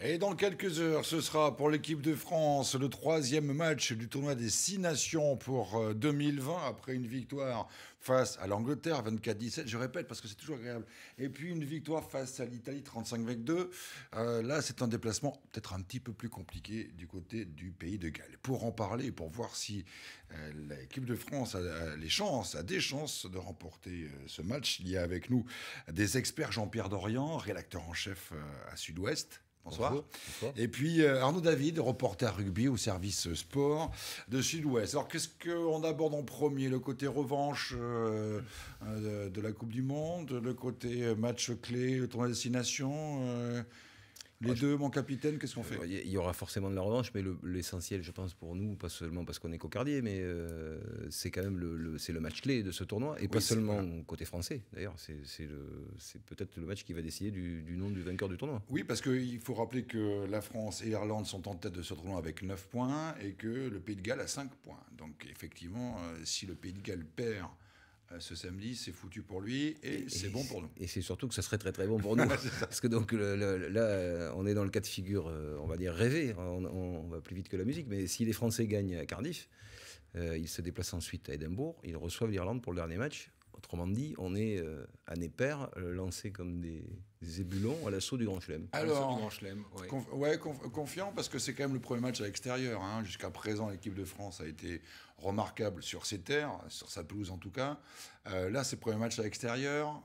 Et dans quelques heures, ce sera pour l'équipe de France le troisième match du tournoi des six nations pour 2020 euh, après une victoire face à l'Angleterre 24-17. Je répète parce que c'est toujours agréable. Et puis une victoire face à l'Italie 35-22. Euh, là, c'est un déplacement peut-être un petit peu plus compliqué du côté du pays de Galles. Pour en parler, pour voir si euh, l'équipe de France a, les chances, des chances de remporter ce match, il y a avec nous des experts Jean-Pierre Dorian, rédacteur en chef à Sud-Ouest. Bonsoir. Et puis euh, Arnaud David, reporter rugby au service sport de Sud-Ouest. Alors qu'est-ce qu'on aborde en premier Le côté revanche euh, euh, de, la Coupe du Monde, le côté match clé, le destination les ah, deux, mon capitaine, qu'est-ce qu'on fait Il y aura forcément de la revanche, mais l'essentiel, je pense, pour nous, pas seulement parce qu'on est cocardier, mais euh, c'est quand même le, le match clé de ce tournoi, et pas seulement côté français, d'ailleurs. C'est peut-être le match qui va décider du, nom du vainqueur du tournoi. Oui, parce qu'il faut rappeler que la France et l'Irlande sont en tête de ce tournoi avec 9 points, et que le Pays de Galles a 5 points. Donc, effectivement, euh, si le Pays de Galles perd euh, ce samedi, c'est foutu pour lui et, c'est bon pour nous. Et c'est surtout que ça serait très très bon pour nous. parce que donc là, euh, on est dans le cas de figure, euh, on va dire rêvé, on, va plus vite que la musique, mais si les Français gagnent à Cardiff, ils se déplacent ensuite à Édimbourg, ils reçoivent l'Irlande pour le dernier match. Autrement dit, on est euh, à Neper euh, lancé comme des, zébulons ébulons à l'assaut du Grand Chelem. Alors, confiant parce que c'est quand même le premier match à l'extérieur. Hein. Jusqu'à présent, l'équipe de France a été remarquable sur ses terres, sur sa pelouse en tout cas. Euh, là, c'est le premier match à l'extérieur.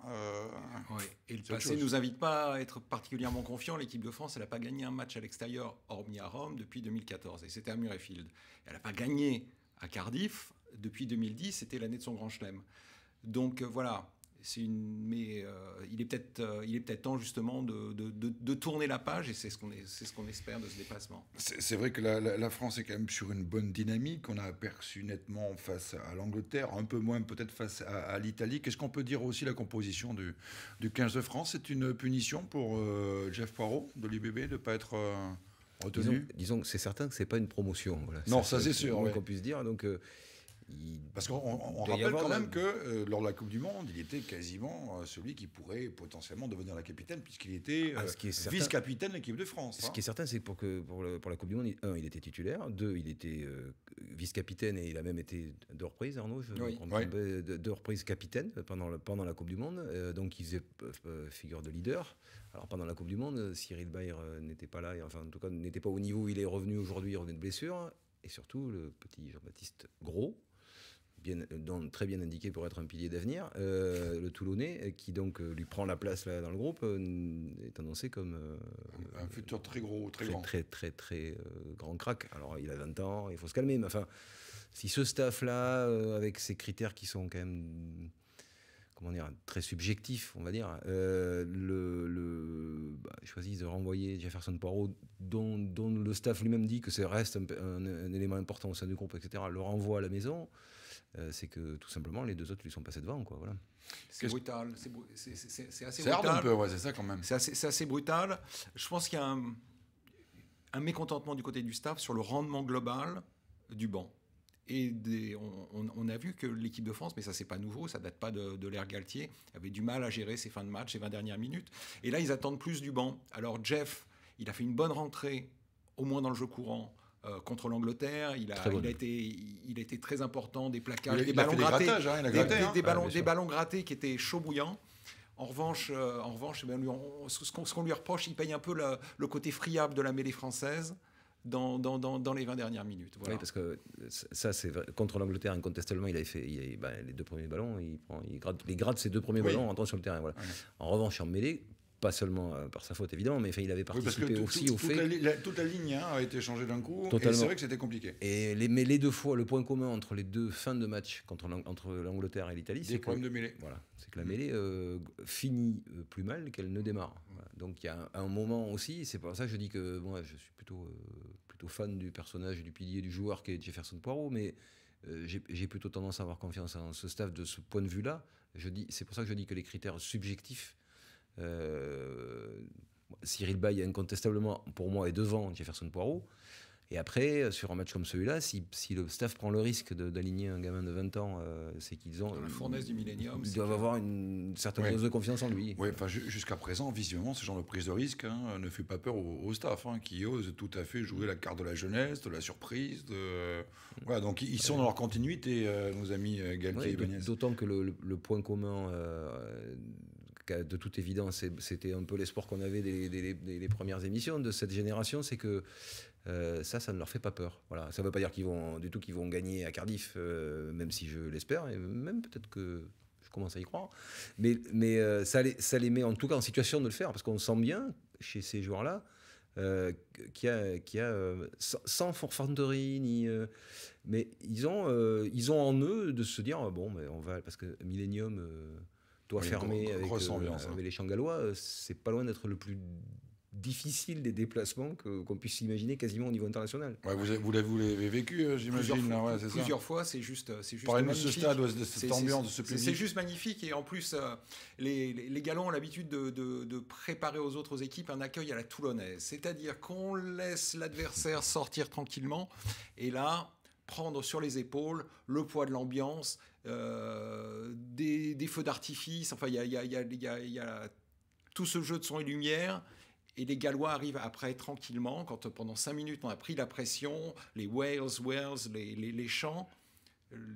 Et le passé ne nous invite pas à être particulièrement confiant. L'équipe de France, elle n'a pas gagné un match à l'extérieur, hormis à Rome, depuis 2014. Et c'était à Murrayfield. Elle n'a pas gagné à Cardiff depuis 2010, c'était l'année de son Grand Chelem. Donc euh, voilà, une, mais euh, il est peut-être euh, il est peut-être temps justement de, de, de, tourner la page et c'est ce qu'on c'est ce qu'on espère de ce dépassement. C'est vrai que la, France est quand même sur une bonne dynamique. On a aperçu nettement face à l'Angleterre, un peu moins peut-être face à, l'Italie. Qu'est-ce qu'on peut dire aussi la composition du, du 15 de France C'est une punition pour Jeff Poirot de l'IBB de ne pas être retenu. Disons, que c'est certain que c'est pas une promotion. Non, ça, c'est sûr. Qu'on puisse dire donc. Parce qu'on rappelle quand même que euh, lors de la Coupe du Monde, il était quasiment euh, celui qui pourrait potentiellement devenir la capitaine, puisqu'il était ah, euh, vice-capitaine de l'équipe de France. Ce hein. qui est certain, c'est que pour, que, pour, la Coupe du Monde, un, il était titulaire, deux, il était vice-capitaine et il a même été deux reprises, Arnaud, je deux reprises capitaine pendant, pendant la Coupe du Monde. donc il faisait figure de leader. Alors pendant la Coupe du Monde, Cyril Bayer n'était pas là, et, enfin en tout cas n'était pas au niveau où il est revenu aujourd'hui, il de blessure. Et surtout, le petit Jean-Baptiste Gros, très bien indiqué pour être un pilier d'avenir, euh, le Toulonnais, euh, qui donc euh, lui prend la place là, dans le groupe, est annoncé comme... un futur très gros, très, grand. Très, très, très grand crack. Alors, il a 20 ans, il faut se calmer, mais enfin, si ce staff-là, avec ses critères qui sont quand même comment dire, très subjectifs on va dire, le, choisissent de renvoyer Jefferson Poirot, dont, le staff lui-même dit que ça reste un, élément important au sein du groupe, etc., le renvoie à la maison, euh, c'est que tout simplement les deux autres lui sont passés devant. Quoi, voilà. C'est brutal, c'est assez brutal. c'est quand C'est assez, brutal. Je pense qu'il y a un mécontentement du côté du staff sur le rendement global du banc. Et on, a vu que l'équipe de France, mais ça c'est pas nouveau, ça date pas de, de l'ère Galtier, avait du mal à gérer ses fins de match, ses 20 dernières minutes. Et là, ils attendent plus du banc. Alors Jeff, il a fait une bonne rentrée, au moins dans le jeu courant. Euh, contre l'Angleterre, il, a, été, très important, des placards, des ballons grattés, hein, des, hein. ballons, grattés qui étaient chauds bouillants. En revanche, euh, en revanche eh ben, ce qu'on lui reproche, il paye un peu le côté friable de la mêlée française dans, les 20 dernières minutes. parce que ça, c'est contre l'Angleterre, incontestablement, il a fait ben, les deux premiers ballons, il, prend, il, gratte, il gratte ses deux premiers ballons en rentrant sur le terrain. En revanche, en mêlée, pas seulement euh, par sa faute évidemment, mais enfin, il avait participé aussi au fait. Toute la, toute la ligne hein, a été changée d'un coup, et c'est vrai que c'était compliqué. Et les, mais les deux fois, le point commun entre les deux fins de match contre entre l'Angleterre et l'Italie, c'est que, de Voilà, c'est que la mêlée euh, finit euh, plus mal qu'elle ne démarre. Donc il y a un, moment aussi, c'est pour ça que je dis que moi je suis plutôt, plutôt fan du personnage, du pilier, du joueur qui est Jefferson Poirot, mais j'ai plutôt tendance à avoir confiance en ce staff de ce point de vue-là. Je dis, c'est pour ça que je dis que les critères subjectifs euh, Cyril Bay, incontestablement, pour moi, est devant Jefferson Poirot. Et après, euh, sur un match comme celui-là, si, le staff prend le risque d'aligner un gamin de 20 ans, euh, c'est qu'ils ont. la fournaise du millénium. Ils doivent avoir une certaine de confiance en lui. enfin, jusqu'à présent, visiblement, ce genre de prise de risque hein, ne fait pas peur au, staff, hein, qui ose tout à fait jouer la carte de la jeunesse, de la surprise. De... donc ils sont dans leur continuité, nos amis Galtier et D'autant que le, point commun de toute évidence, c'était un peu l'espoir qu'on avait des, premières émissions de cette génération, c'est que euh, ça, ça ne leur fait pas peur. Voilà, ça ne veut pas dire qu'ils vont du tout qu'ils vont gagner à Cardiff, euh, même si je l'espère, et même peut-être que je commence à y croire. Mais, mais euh, ça, les, ça les met en tout cas en situation de le faire, parce qu'on sent bien chez ces joueurs-là. qui a, qui a sans, forfanterie ni mais ils ont ils ont en eux de se dire bon mais on va parce que Millennium toit les euh, hein. avec, les Changalois, euh, c'est pas loin d'être le plus difficile des déplacements qu'on puisse imaginer quasiment au niveau international. vous l'avez vécu, euh, j'imagine. Plusieurs, fois, c'est juste, c'est juste ambiance, C'est juste magnifique et en plus, les, Galons ont l'habitude de, de, préparer aux autres équipes un accueil à la toulonnaise, c'est-à-dire qu'on laisse l'adversaire sortir tranquillement et là, prendre sur les épaules le poids de l'ambiance, euh, des, feux d'artifice, enfin il y a, tout ce jeu de son et lumière. Et les Gallois arrivent après tranquillement, quand pendant cinq minutes on a pris la pression, les Wales, Wales, les, les chants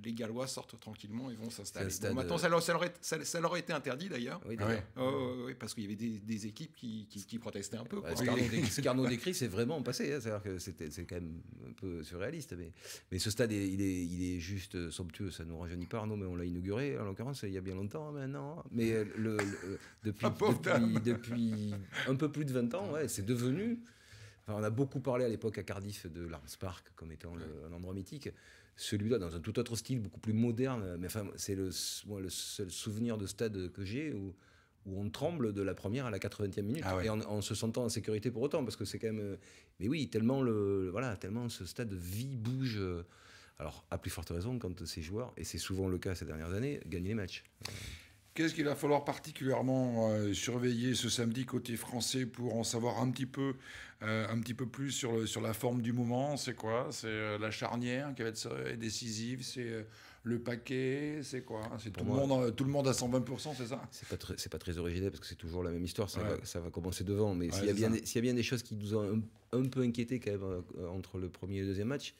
les Gallois sortent tranquillement et vont s'installer. maintenant, euh, ça leur, été interdit d'ailleurs. Oui, ah ah parce qu'il y avait des, équipes qui, protestaient un peu. ce bah, qu'Arnaud décrit, c'est vraiment passé. Hein, cest que c'est quand même un peu surréaliste. Mais, ce stade, il, est, juste somptueux. Ça ne nous rajeunit pas, Arnaud, mais on l'a inauguré, en l'occurrence, il y a bien longtemps hein, maintenant. Mais euh, euh, depuis, un peu plus de 20 ans, ouais, c'est devenu. on a beaucoup parlé à l'époque à Cardiff de l'Arms Park comme étant un endroit mythique celui-là dans un tout autre style, beaucoup plus moderne. Mais enfin, c'est le, seul souvenir de stade que j'ai où, on tremble de la première à la 80e minute ah et en, se sentant en sécurité pour autant, parce que c'est quand même. Euh, mais oui, tellement le, voilà, tellement ce stade vie bouge. Euh, alors, à plus forte raison, quand ces joueurs, et c'est souvent le cas ces dernières années, gagnent les matchs. Euh, Qu'est-ce qu'il va falloir particulièrement euh, surveiller ce samedi côté français pour en savoir un petit peu, euh, un petit peu plus sur, sur la forme du moment C'est quoi C'est euh, la charnière qui va être décisive C'est le paquet C'est quoi C'est tout, le monde, tout le monde à 120%, c'est ça C'est pas, pas très original parce que c'est toujours la même histoire, ça, va, commencer devant. Mais s'il y, a bien des choses qui nous ont un, peu inquiétés quand même entre le premier et le deuxième match,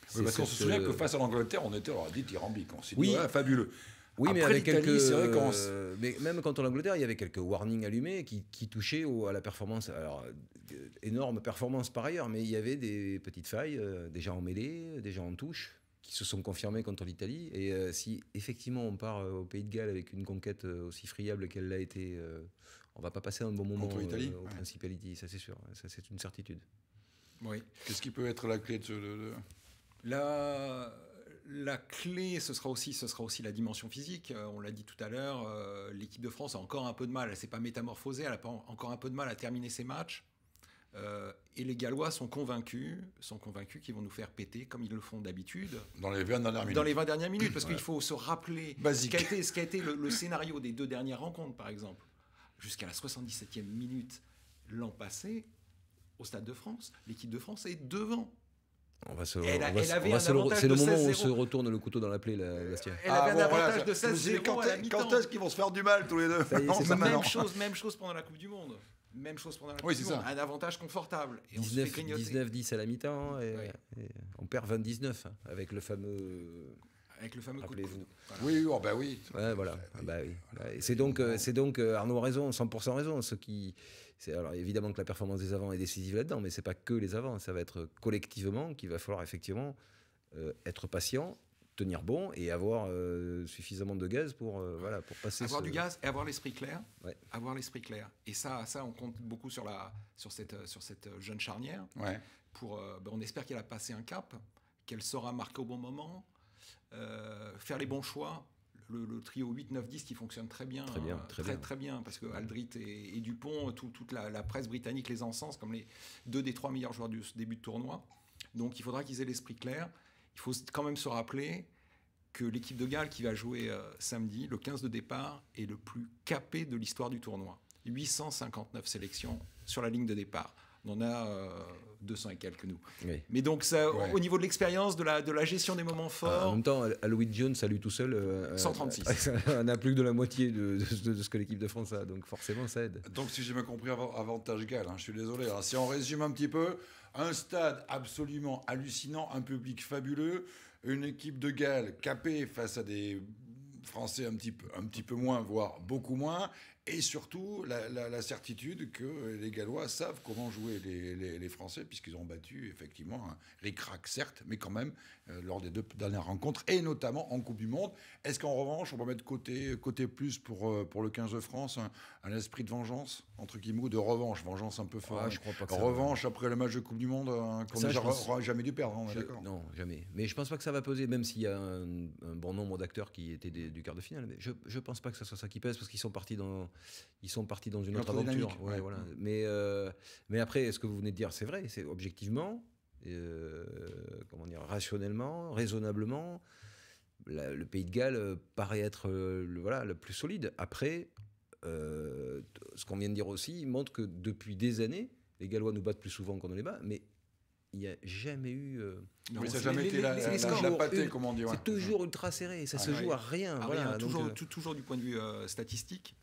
parce qu'on se souvient que face à l'Angleterre, on était, on dit, tyrambique. On dit, oui. fabuleux. Oui, mais avec quelques. quand on euh, même contre l'Angleterre, il y avait quelques warnings allumés qui, touchaient à la performance. Alors, euh, énorme performance par ailleurs, mais il y avait des petites failles, déjà en mêlée, déjà en touche, qui se sont confirmées contre l'Italie. Et euh, si effectivement on part au Pays de Galles avec une conquête aussi friable qu'elle l'a été, on va pas passer un bon moment contre l'Italie, Principality, ça c'est sûr, ça c'est une certitude. Oui. Qu'est-ce qui peut être la clé de ce. La la clé, ce sera aussi, ce sera aussi la dimension physique. Euh, on l'a dit tout à l'heure, euh, l'équipe de France a encore un peu de mal. Elle s'est pas métamorphosée, elle a encore un peu de mal à terminer ses matchs. Euh, et les Gallois sont convaincus, sont convaincus qu'ils vont nous faire péter comme ils le font d'habitude. Dans les 20 dernières minutes. Dans les 20 dernières minutes, parce qu'il faut se rappeler ce qu'a été, a été le scénario des deux dernières rencontres, par exemple. Jusqu'à la 77e minute l'an passé, au Stade de France, l'équipe de France est devant. On va c'est le moment où on se retourne le couteau dans la plaie, la, la un ah, avantage de 16 Quand, quand est-ce qu'ils vont se faire du mal tous les deux même, chose, même chose pendant la Coupe du Monde. Même chose pendant la Coupe du Monde. Un avantage confortable. 19-10 à la mi-temps. Et, on perd 20-19 hein, avec le fameux avec le fameux coup de Oui, oui. voilà. oui. C'est donc, euh, donc euh, Arnaud a raison, 100% raison. Ceux qui, alors évidemment que la performance des avants est décisive là-dedans, mais c'est pas que les avants, ça va être collectivement qu'il va falloir effectivement euh, être patient, tenir bon et avoir euh, suffisamment de gaz pour euh, voilà pour passer. Avoir du gaz et avoir l'esprit clair. Avoir l'esprit clair. Et ça, ça on compte beaucoup sur la sur cette sur cette jeune charnière. Pour ben, on espère qu'elle a passé un cap, qu'elle saura marquer au bon moment, faire les bons choix le, trio 8, 9, 10 qui fonctionne très bien. Très bien, euh, très, bien. Parce que Aldrit et, Dupont, toute la, presse britannique les encense comme les deux des trois meilleurs joueurs du début de tournoi. Donc il faudra qu'ils aient l'esprit clair. Il faut quand même se rappeler que l'équipe de Galles qui va jouer euh, samedi, le 15 de départ, est le plus capé de l'histoire du tournoi. 859 sélections sur la ligne de départ. On en a euh, 200 et quelques nous. Mais donc ça, au niveau de l'expérience, de la, de la gestion des moments ah, forts. en même temps, à Louis Jones, ça tout seul. 136. Euh, euh, on a plus que de la moitié de, ce que l'équipe de France a, donc forcément ça aide. Donc si j'ai bien compris, avantage Gal, hein, je suis désolé. si on résume un petit peu, un stade absolument hallucinant, un public fabuleux, une équipe de Galles capée face à des Français un petit, peu, un petit peu moins, voire beaucoup moins, et surtout la, certitude que les Gallois savent comment jouer les, Français, puisqu'ils ont battu effectivement un ric certes, mais quand même euh, lors des deux dernières rencontres, et notamment en Coupe du Monde. Est-ce qu'en revanche, on va mettre côté, côté plus pour, euh, pour le 15 de France un, esprit de vengeance, entre guillemets, de revanche Vengeance un peu forte. Ah, en revanche après le match de Coupe du Monde euh, qu'on n'aura jamais dû perdre, Non, jamais. Mais je pense pas que ça va peser, même s'il y a un, bon nombre d'acteurs qui étaient du quart de finale. Mais je, ne pense pas que ce soit ça qui pèse, parce qu'ils sont partis dans, sont partis dans une, autre, aventure. Mais, mais après, ce que vous venez de dire, c'est vrai. C'est objectivement, euh, comment dire, rationnellement, raisonnablement. le Pays de Galles euh, paraît être euh, le, voilà, le plus solide. Après, ce qu'on vient de dire aussi montre que depuis des années, les Gallois nous battent plus souvent qu'on ne les bat, mais il n'y a jamais eu. ça n'a jamais été les, la, C'est toujours ultra serré, ça ah, se joue à rien. Ah, toujours, toujours, du point de vue statistique.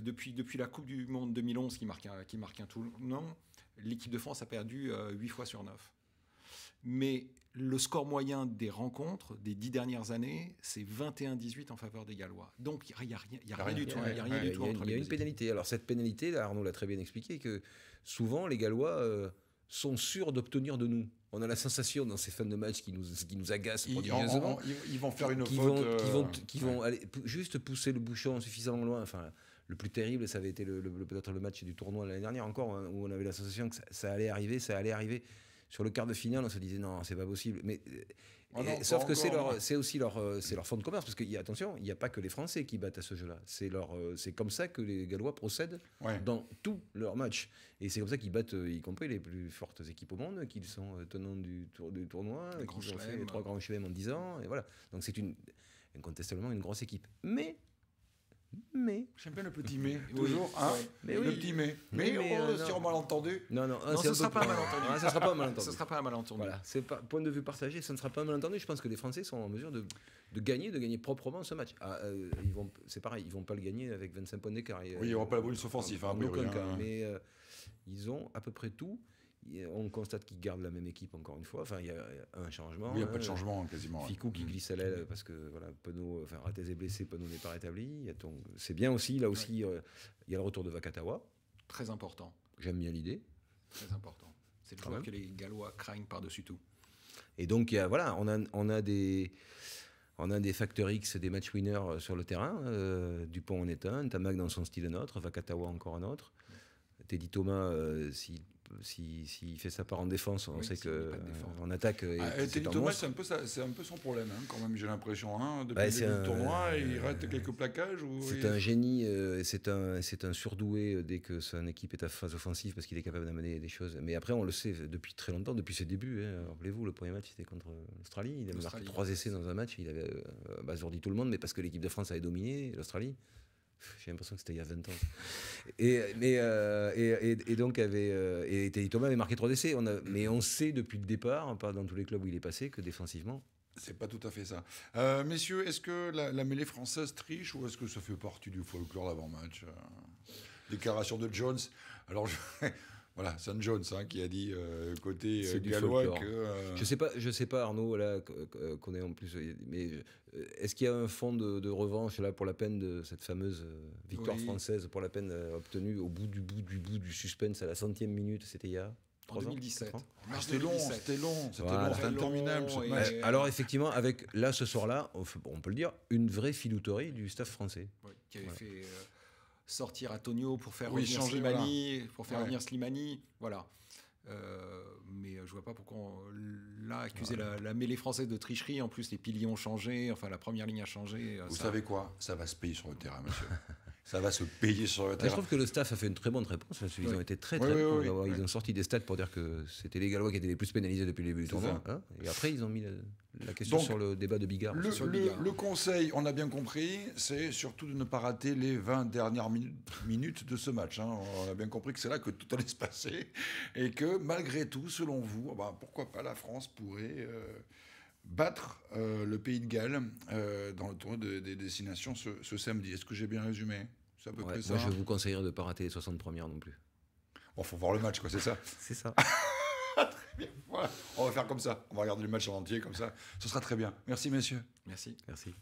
Depuis, depuis la Coupe du Monde 2011 qui marque un, qui marque un l'équipe de France a perdu 8 fois sur 9. Mais le score moyen des rencontres des dix dernières années, c'est 21-18 en faveur des Gallois. Donc il n'y a, rien, y a rien, du tout. Il y a, y a une pénalité. Alors cette pénalité, Arnaud l'a très bien expliqué, que souvent les Gallois euh, sont sûrs d'obtenir de nous. On a la sensation dans ces fans de match qui nous, qui nous agacent ils, vont faire une qui faute. Vont, euh, juste pousser le bouchon suffisamment loin. Enfin, le plus terrible, ça avait été peut-être le match du tournoi l'année dernière encore, hein, où on avait la sensation que ça allait arriver, ça allait arriver sur le quart de finale, on se disait non, c'est pas possible. Mais oh eh, sauf que c'est aussi euh, leur, fond de commerce parce que attention, il n'y a pas que les Français qui battent à ce jeu-là. C'est euh, comme ça que les Gallois procèdent dans tous leurs matchs. Et c'est comme ça qu'ils battent, euh, y compris les plus fortes équipes au monde, qu'ils sont tenants du, tournoi, qui ont fait les trois grands chelems en 10 ans. Et voilà. Donc c'est une, incontestablement une grosse équipe. Mais mais. J'aime bien le petit mai. toujours, hein Le petit mai. Mais, mais, mais oh, euh, si on malentendu. Non, non, non ah, ce ne sera, pas un malentendu. Ce sera pas un malentendu. Ce sera pas un malentendu. Voilà, c'est pas, point de vue partagé, ce ne sera pas un malentendu. Je pense que les Français sont en mesure de, de gagner, de gagner proprement ce match. Ah, euh, ils vont, c'est pareil, ils ne vont pas le gagner avec 25 points d'écart. Oui, ils n'auront euh, pas la bonus offensive, hein, aucun hein. Mais ils ont à peu près tout on constate qu'il garde la même équipe encore une fois. Enfin, il y a un changement. Il n'y a pas de euh, changement quasiment. Ficou qui mm. glisse à l'aile parce que voilà, Penaud, enfin Ratez est blessé, Penaud n'est pas rétabli. C'est bien aussi. Là aussi, euh, il y a le retour de Vakatawa. Très important. J'aime bien l'idée. Très important. C'est le joueur que les Gallois craignent par-dessus tout. Et donc, voilà, on a, on a des. On a des facteurs X, des match winners euh, sur le terrain. Dupont en est un, Tamac dans son style un autre, Vakatawa encore un autre. Teddy Thomas, s'il si, fait sa part en défense, on sait que qu'en attaque. Euh, ah, Thomas, c'est un, peu un peu son problème, hein, quand même, j'ai l'impression. Hein, depuis le le un, tournoi, il euh, rate quelques plaquages. Euh, c'est un génie, c'est un, un surdoué dès que son équipe est à phase offensive parce qu'il est capable d'amener des choses. Mais après, on le sait depuis très longtemps, depuis ses débuts. Hein. Rappelez-vous, le premier match, c'était contre l'Australie. Il avait marqué trois essais dans un match. Il avait bah, abasourdi tout le monde, mais parce que l'équipe de France avait dominé l'Australie. J'ai l'impression que c'était il y a 20 ans. Et, mais, euh, et, donc, avait, euh, et, Thomas avait marqué 3 décès. On mais on sait depuis le départ, pas dans tous les clubs où il est passé, que défensivement. C'est pas tout à fait ça. Euh, messieurs, est-ce que la, la, mêlée française triche ou est-ce que ça fait partie du folklore d'avant-match Déclaration de Jones. Alors, je. Voilà, San Jones hein, qui a dit euh, côté euh, gallois que. Euh, je sais pas, je sais pas Arnaud là qu'on est en plus, mais est-ce qu'il y a un fond de, revanche là pour la peine de cette fameuse victoire française pour la peine obtenue au bout du bout du bout du suspense à la centième minute, c'était il y a. 3 en 2017. Ah, ah, c'était long, c'était long, c'était interminable. Alors effectivement, avec là ce soir-là, on peut le dire, une vraie filouterie du staff français. Oui, qui avait fait sortir Antonio pour faire revenir Slimani, pour faire revenir venir Slimani, voilà. Euh, mais je vois pas pourquoi on, là accuser la, mêlée française de tricherie. En plus, les piliers ont changé. Enfin, la première ligne a changé. Euh, Vous savez quoi Ça va se payer sur le terrain, monsieur. ça va se payer sur le terrain. Je trouve que le staff a fait une très bonne réponse. Parce qu'ils ont été très très ils ont sorti des stats pour dire que c'était les Gallois qui étaient les plus pénalisés depuis le début du tournoi. Hein. et après, ils ont mis. Le la question sur le débat de Bigard. Le, le, Bigard. le, conseil, on a bien compris, c'est surtout de ne pas rater les 20 dernières minutes, de ce match. Hein. On a bien compris que c'est là que tout allait se passer et que malgré tout, selon vous, ah ben, pourquoi pas la France pourrait euh, battre euh, le pays de Galles euh, dans le tournoi des destinations ce, samedi. Est-ce que j'ai bien résumé C'est à peu près ça. Moi, je hein. vous conseillerais de ne pas rater les 60 premières non plus. Bon, faut voir le match, quoi, c'est ça C'est ça. on va faire comme ça. On va regarder le match en entier comme ça. Ce sera très bien. Merci, monsieur. Merci. Merci.